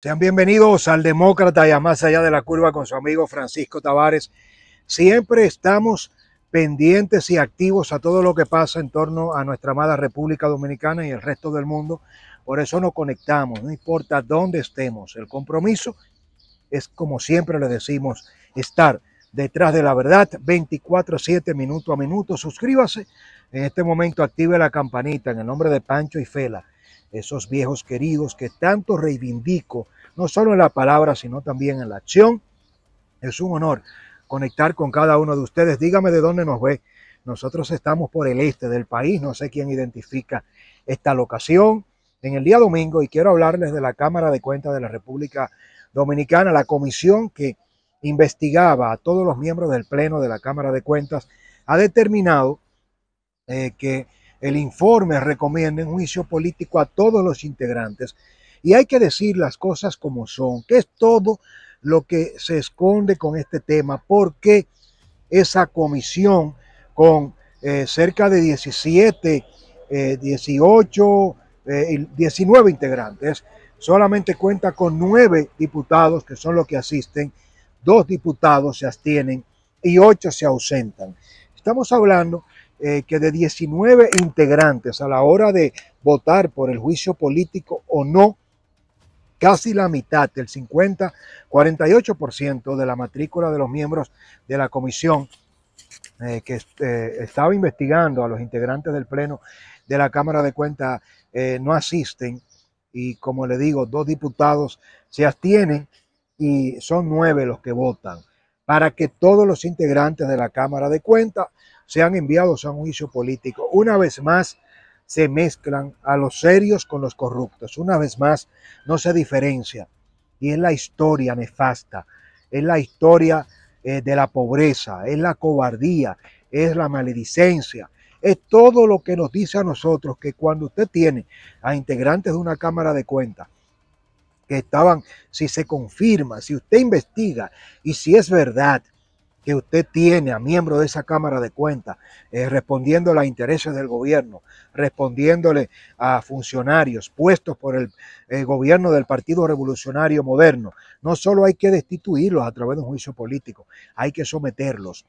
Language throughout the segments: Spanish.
Sean bienvenidos al Demócrata y a Más Allá de la Curva con su amigo Francisco Tavares. Siempre estamos pendientes y activos a todo lo que pasa en torno a nuestra amada República Dominicana y el resto del mundo. Por eso nos conectamos, no importa dónde estemos. El compromiso es, como siempre le decimos, estar detrás de la verdad 24-7 minuto a minuto. Suscríbase en este momento, active la campanita en el nombre de Pancho y Fela esos viejos queridos que tanto reivindico, no solo en la palabra, sino también en la acción. Es un honor conectar con cada uno de ustedes. Dígame de dónde nos ve. Nosotros estamos por el este del país, no sé quién identifica esta locación. En el día domingo, y quiero hablarles de la Cámara de Cuentas de la República Dominicana, la comisión que investigaba a todos los miembros del Pleno de la Cámara de Cuentas, ha determinado eh, que el informe recomienda un juicio político a todos los integrantes y hay que decir las cosas como son, que es todo lo que se esconde con este tema, porque esa comisión con eh, cerca de 17, 18, 19 integrantes, solamente cuenta con nueve diputados que son los que asisten, dos diputados se abstienen y ocho se ausentan. Estamos hablando eh, que de 19 integrantes a la hora de votar por el juicio político o no, casi la mitad, el 50, 48% de la matrícula de los miembros de la comisión eh, que eh, estaba investigando a los integrantes del Pleno de la Cámara de Cuentas no asisten y como le digo, dos diputados se abstienen y son nueve los que votan para que todos los integrantes de la Cámara de Cuentas sean enviados a un juicio político. Una vez más, se mezclan a los serios con los corruptos. Una vez más, no se diferencia. Y es la historia nefasta, es la historia eh, de la pobreza, es la cobardía, es la maledicencia, es todo lo que nos dice a nosotros que cuando usted tiene a integrantes de una Cámara de Cuentas que estaban, si se confirma, si usted investiga y si es verdad que usted tiene a miembros de esa Cámara de Cuentas eh, respondiendo a a intereses del gobierno, respondiéndole a funcionarios puestos por el eh, gobierno del Partido Revolucionario Moderno. No solo hay que destituirlos a través de un juicio político, hay que someterlos.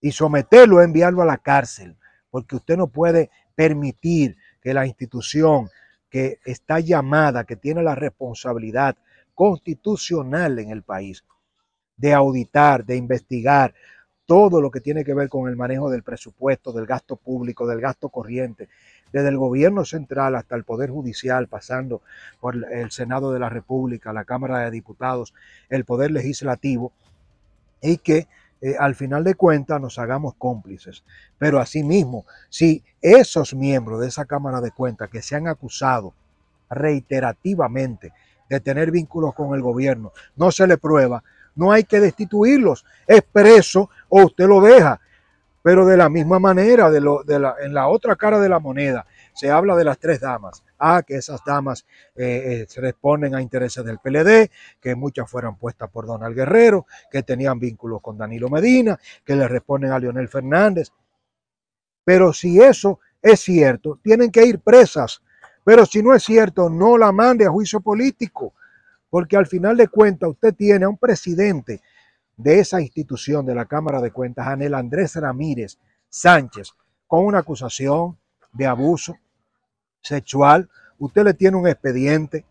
Y someterlo, enviarlo a la cárcel, porque usted no puede permitir que la institución que está llamada, que tiene la responsabilidad constitucional en el país de auditar, de investigar todo lo que tiene que ver con el manejo del presupuesto, del gasto público, del gasto corriente, desde el gobierno central hasta el Poder Judicial, pasando por el Senado de la República, la Cámara de Diputados, el Poder Legislativo, y que eh, al final de cuentas nos hagamos cómplices. Pero asimismo, si esos miembros de esa Cámara de Cuentas que se han acusado reiterativamente de tener vínculos con el gobierno no se le prueba, no hay que destituirlos. Es preso o usted lo deja. Pero de la misma manera, de, de la, en la otra cara de la moneda, se habla de las tres damas. Ah, que esas damas eh, eh, se responden a intereses del PLD, que muchas fueron puestas por Donald Guerrero, que tenían vínculos con Danilo Medina, que le responden a Leonel Fernández. Pero si eso es cierto, tienen que ir presas. Pero si no es cierto, no la mande a juicio político, porque al final de cuentas usted tiene a un presidente de esa institución de la Cámara de Cuentas, Anel Andrés Ramírez Sánchez, con una acusación de abuso sexual, usted le tiene un expediente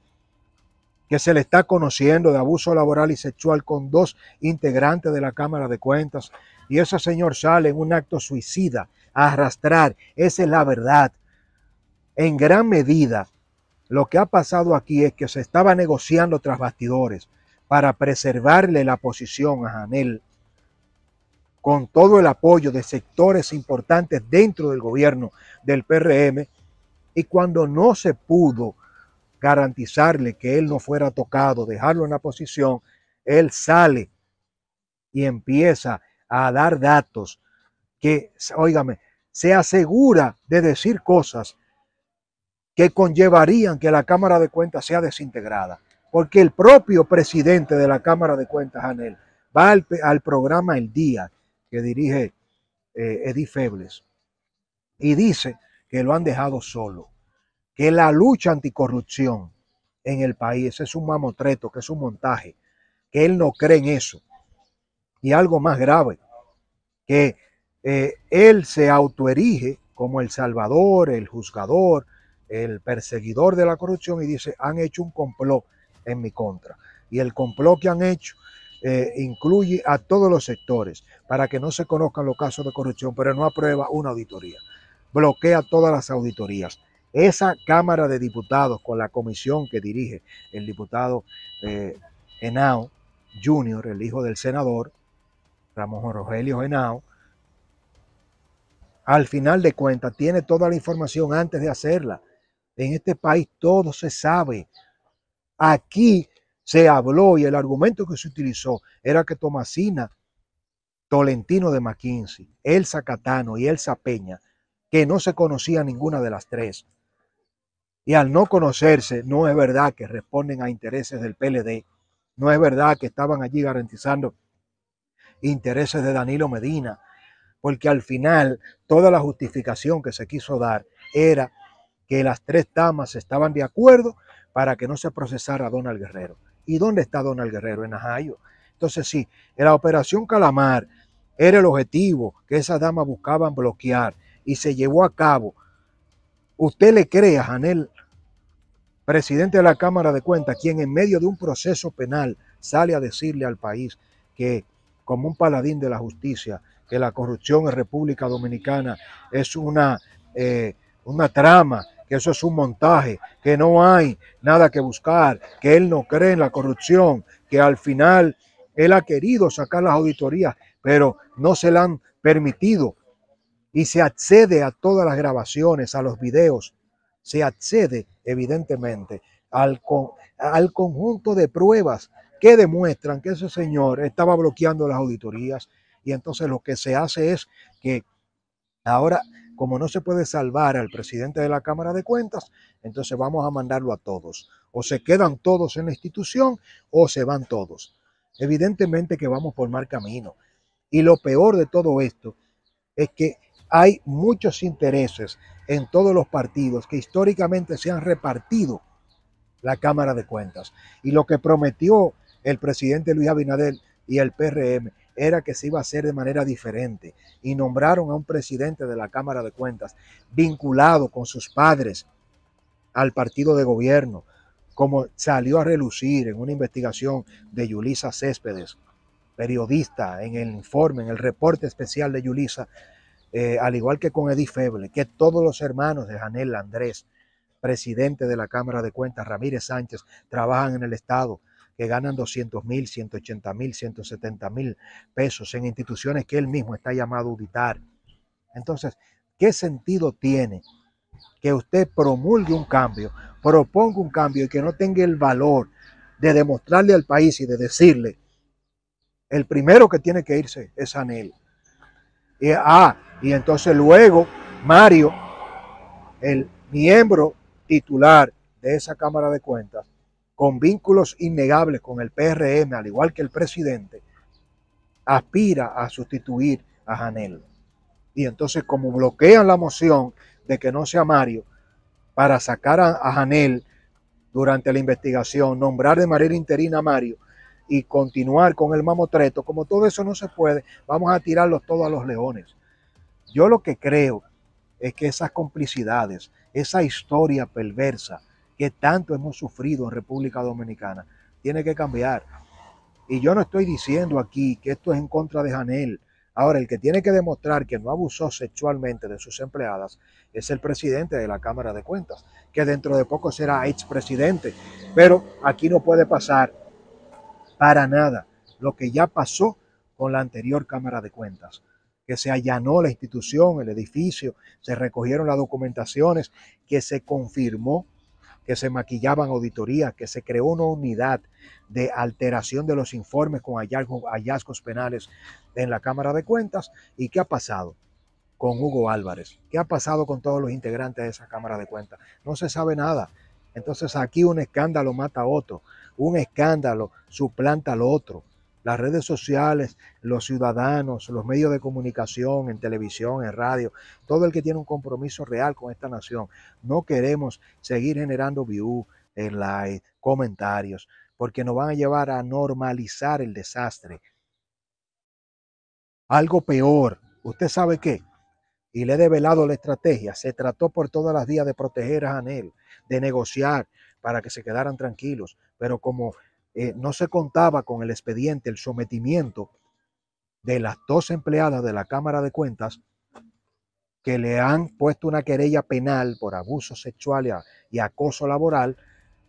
que se le está conociendo de abuso laboral y sexual con dos integrantes de la Cámara de Cuentas y ese señor sale en un acto suicida a arrastrar, esa es la verdad. En gran medida, lo que ha pasado aquí es que se estaba negociando tras bastidores para preservarle la posición a Janel con todo el apoyo de sectores importantes dentro del gobierno del PRM y cuando no se pudo garantizarle que él no fuera tocado, dejarlo en la posición, él sale y empieza a dar datos que, óigame, se asegura de decir cosas que conllevarían que la Cámara de Cuentas sea desintegrada. Porque el propio presidente de la Cámara de Cuentas, Anel, va al, programa El Día, que dirige eh, Edith Febles, y dice que lo han dejado solo, que la lucha anticorrupción en el país es un mamotreto, que es un montaje, que él no cree en eso. Y algo más grave, que eh, él se autoerige como el salvador, el juzgador, el perseguidor de la corrupción y dice, han hecho un complot en mi contra. Y el complot que han hecho eh, incluye a todos los sectores para que no se conozcan los casos de corrupción, pero no aprueba una auditoría bloquea todas las auditorías. Esa Cámara de Diputados con la comisión que dirige el diputado Enao eh, Henao Jr., el hijo del senador, Ramón Rogelio Henao, al final de cuentas tiene toda la información antes de hacerla. En este país todo se sabe. Aquí se habló y el argumento que se utilizó era que Tomasina Tolentino de McKinsey, Elsa Catano y Elsa Peña que no se conocía ninguna de las tres. Y al no conocerse, no es verdad que responden a intereses del PLD. No es verdad que estaban allí garantizando intereses de Danilo Medina. Porque al final, toda la justificación que se quiso dar era que las tres damas estaban de acuerdo para que no se procesara a Donald Guerrero. ¿Y dónde está Donald Guerrero? En Ajayo. Entonces sí, la operación Calamar era el objetivo que esas damas buscaban bloquear y se llevó a cabo. ¿Usted le cree a Janel, presidente de la Cámara de Cuentas, quien en medio de un proceso penal sale a decirle al país que, como un paladín de la justicia, que la corrupción en República Dominicana es una, eh, una trama, que eso es un montaje, que no hay nada que buscar, que él no cree en la corrupción, que al final él ha querido sacar las auditorías, pero no se la han permitido y se accede a todas las grabaciones, a los videos, se accede evidentemente al, al conjunto de pruebas que demuestran que ese señor estaba bloqueando las auditorías y entonces lo que se hace es que ahora como no se puede salvar al presidente de la Cámara de Cuentas, entonces vamos a mandarlo a todos. O se quedan todos en la institución o se van todos. Evidentemente que vamos por mal camino. Y lo peor de todo esto es que hay muchos intereses en todos los partidos que históricamente se han repartido la Cámara de Cuentas. Y lo que prometió el presidente Luis Abinadel y el PRM era que se iba a hacer de manera diferente y nombraron a un presidente de la Cámara de Cuentas vinculado con sus padres al partido de gobierno, como salió a relucir en una investigación de Yulisa Céspedes, periodista en el informe, en el reporte especial de Yulisa, eh, al igual que con Edith Feble, que todos los hermanos de Janel Andrés, presidente de la Cámara de Cuentas, Ramírez Sánchez, trabajan en el Estado, que ganan 200 mil, 180 mil, 170 mil pesos en instituciones que él mismo está llamado a auditar. Entonces, ¿qué sentido tiene que usted promulgue un cambio, proponga un cambio y que no tenga el valor de demostrarle al país y de decirle, el primero que tiene que irse es Anel? Y, ah, y entonces luego Mario, el miembro titular de esa Cámara de Cuentas, con vínculos innegables con el PRM, al igual que el presidente, aspira a sustituir a Janel. Y entonces como bloquean la moción de que no sea Mario, para sacar a Janel durante la investigación, nombrar de manera interina a Mario, y continuar con el mamotreto, como todo eso no se puede, vamos a tirarlos todos a los leones. Yo lo que creo es que esas complicidades, esa historia perversa que tanto hemos sufrido en República Dominicana, tiene que cambiar. Y yo no estoy diciendo aquí que esto es en contra de Janel. Ahora, el que tiene que demostrar que no abusó sexualmente de sus empleadas es el presidente de la Cámara de Cuentas, que dentro de poco será expresidente. Pero aquí no puede pasar para nada lo que ya pasó con la anterior Cámara de Cuentas, que se allanó la institución, el edificio, se recogieron las documentaciones, que se confirmó que se maquillaban auditorías, que se creó una unidad de alteración de los informes con hallazgos penales en la Cámara de Cuentas. ¿Y qué ha pasado? con Hugo Álvarez. ¿Qué ha pasado con todos los integrantes de esa Cámara de Cuentas? No se sabe nada. Entonces aquí un escándalo mata a otro un escándalo suplanta al otro. Las redes sociales, los ciudadanos, los medios de comunicación, en televisión, en radio, todo el que tiene un compromiso real con esta nación. No queremos seguir generando views, likes, comentarios, porque nos van a llevar a normalizar el desastre. Algo peor, ¿usted sabe qué? y le he develado la estrategia. Se trató por todas las vías de proteger a Anel, de negociar, para que se quedaran tranquilos, pero como eh, no se contaba con el expediente, el sometimiento de las dos empleadas de la Cámara de Cuentas, que le han puesto una querella penal por abuso sexual y acoso laboral,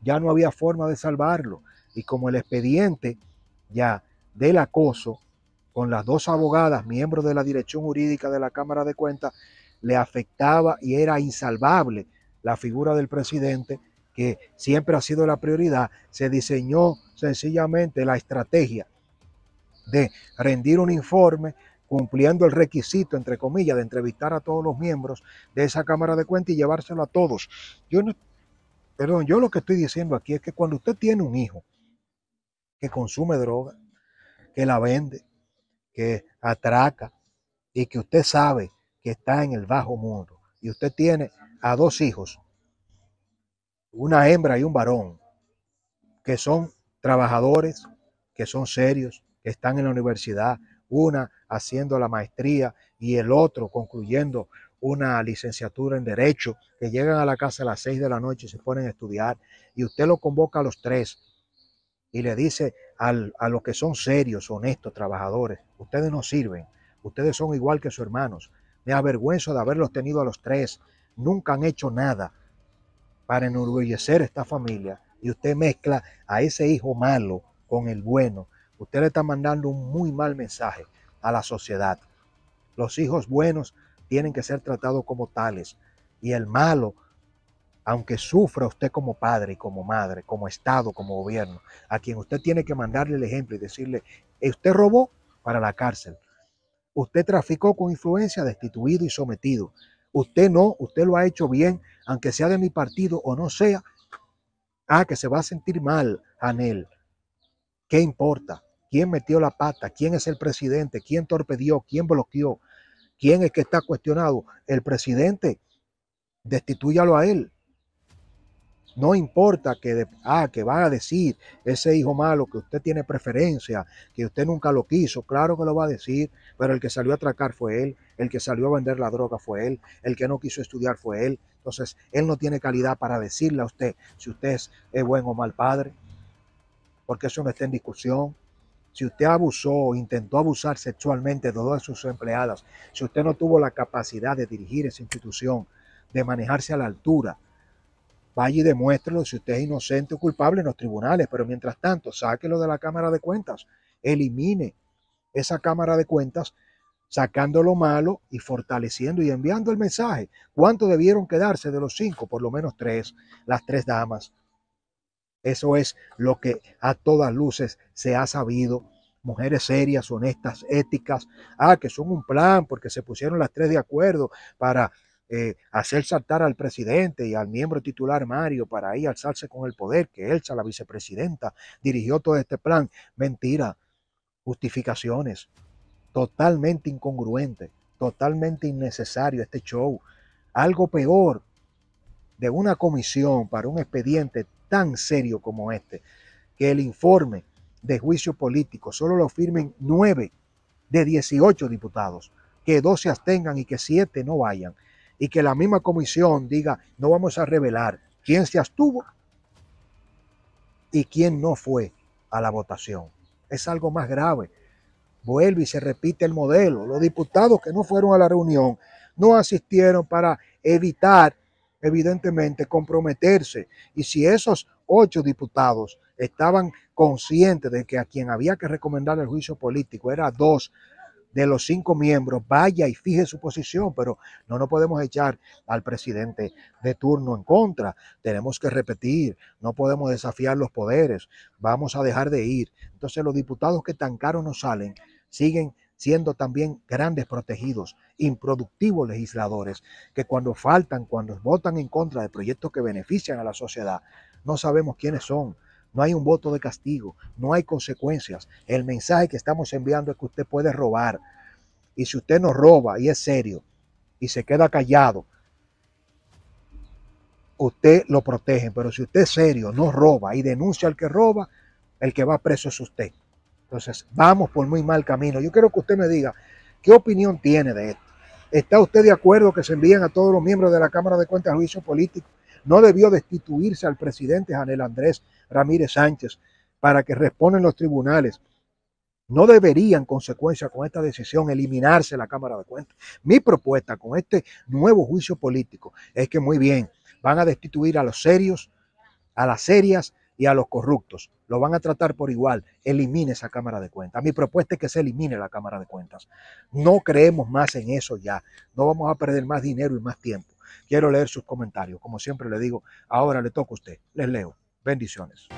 ya no había forma de salvarlo. Y como el expediente ya del acoso, con las dos abogadas, miembros de la dirección jurídica de la Cámara de Cuentas, le afectaba y era insalvable la figura del presidente, que siempre ha sido la prioridad, se diseñó sencillamente la estrategia de rendir un informe cumpliendo el requisito, entre comillas, de entrevistar a todos los miembros de esa Cámara de Cuentas y llevárselo a todos. Yo no, perdón, yo lo que estoy diciendo aquí es que cuando usted tiene un hijo que consume droga, que la vende, que atraca y que usted sabe que está en el bajo mundo y usted tiene a dos hijos una hembra y un varón, que son trabajadores, que son serios, que están en la universidad, una haciendo la maestría y el otro concluyendo una licenciatura en derecho, que llegan a la casa a las seis de la noche y se ponen a estudiar, y usted lo convoca a los tres y le dice a los que son serios, honestos, trabajadores, ustedes no sirven, ustedes son igual que sus hermanos, me avergüenzo de haberlos tenido a los tres, nunca han hecho nada, para enorgullecer esta familia y usted mezcla a ese hijo malo con el bueno, usted le está mandando un muy mal mensaje a la sociedad. Los hijos buenos tienen que ser tratados como tales y el malo, aunque sufra usted como padre y como madre, como Estado, como gobierno, a quien usted tiene que mandarle el ejemplo y decirle, eh, usted robó para la cárcel, usted traficó con influencia, destituido y sometido, Usted no, usted lo ha hecho bien, aunque sea de mi partido o no sea. Ah, que se va a sentir mal, Anel. ¿Qué importa? ¿Quién metió la pata? ¿Quién es el presidente? ¿Quién torpedió? ¿Quién bloqueó? ¿Quién es que está cuestionado? El presidente. Destitúyalo a él. No importa que, va ah, que a decir ese hijo malo que usted tiene preferencia, que usted nunca lo quiso, claro que lo va a decir, pero el que salió a atracar fue él, el que salió a vender la droga fue él, el que no quiso estudiar fue él. Entonces, él no tiene calidad para decirle a usted si usted es, buen o mal padre, porque eso no está en discusión. Si usted abusó, intentó abusar sexualmente de todas sus empleadas, si usted no tuvo la capacidad de dirigir esa institución, de manejarse a la altura, Vaya y demuéstrelo si usted es inocente o culpable en los tribunales, pero mientras tanto, sáquelo de la Cámara de Cuentas, elimine esa Cámara de Cuentas, sacando lo malo y fortaleciendo y enviando el mensaje. ¿Cuánto debieron quedarse de los cinco? Por lo menos tres, las tres damas. Eso es lo que a todas luces se ha sabido. Mujeres serias, honestas, éticas. Ah, que son un plan porque se pusieron las tres de acuerdo para eh, hacer saltar al presidente y al miembro titular Mario para ahí alzarse con el poder, que Elsa, la vicepresidenta, dirigió todo este plan. Mentira, justificaciones, totalmente incongruente, totalmente innecesario este show. Algo peor de una comisión para un expediente tan serio como este, que el informe de juicio político solo lo firmen nueve de 18 diputados, que dos se abstengan y que siete no vayan y que la misma comisión diga, no vamos a revelar quién se abstuvo y quién no fue a la votación. Es algo más grave. Vuelve y se repite el modelo. Los diputados que no fueron a la reunión no asistieron para evitar, evidentemente, comprometerse. Y si esos ocho diputados estaban conscientes de que a quien había que recomendar el juicio político era dos de los cinco miembros vaya y fije su posición, pero no nos podemos echar al presidente de turno en contra. Tenemos que repetir, no podemos desafiar los poderes, vamos a dejar de ir. Entonces los diputados que tan caros nos salen siguen siendo también grandes protegidos, improductivos legisladores, que cuando faltan, cuando votan en contra de proyectos que benefician a la sociedad, no sabemos quiénes son, no hay un voto de castigo, no hay consecuencias. El mensaje que estamos enviando es que usted puede robar. Y si usted no roba y es serio y se queda callado, usted lo protege. Pero si usted es serio, no roba y denuncia al que roba, el que va preso es usted. Entonces, vamos por muy mal camino. Yo quiero que usted me diga qué opinión tiene de esto. ¿Está usted de acuerdo que se envíen a todos los miembros de la Cámara de Cuentas Juicio político? No debió destituirse al presidente Janel Andrés Ramírez Sánchez para que responden los tribunales. No debería, en consecuencia, con esta decisión, eliminarse la Cámara de Cuentas. Mi propuesta con este nuevo juicio político es que, muy bien, van a destituir a los serios, a las serias y a los corruptos. Lo van a tratar por igual. Elimine esa Cámara de Cuentas. Mi propuesta es que se elimine la Cámara de Cuentas. No creemos más en eso ya. No vamos a perder más dinero y más tiempo. Quiero leer sus comentarios. Como siempre le digo, ahora le toca a usted. Les leo. Bendiciones.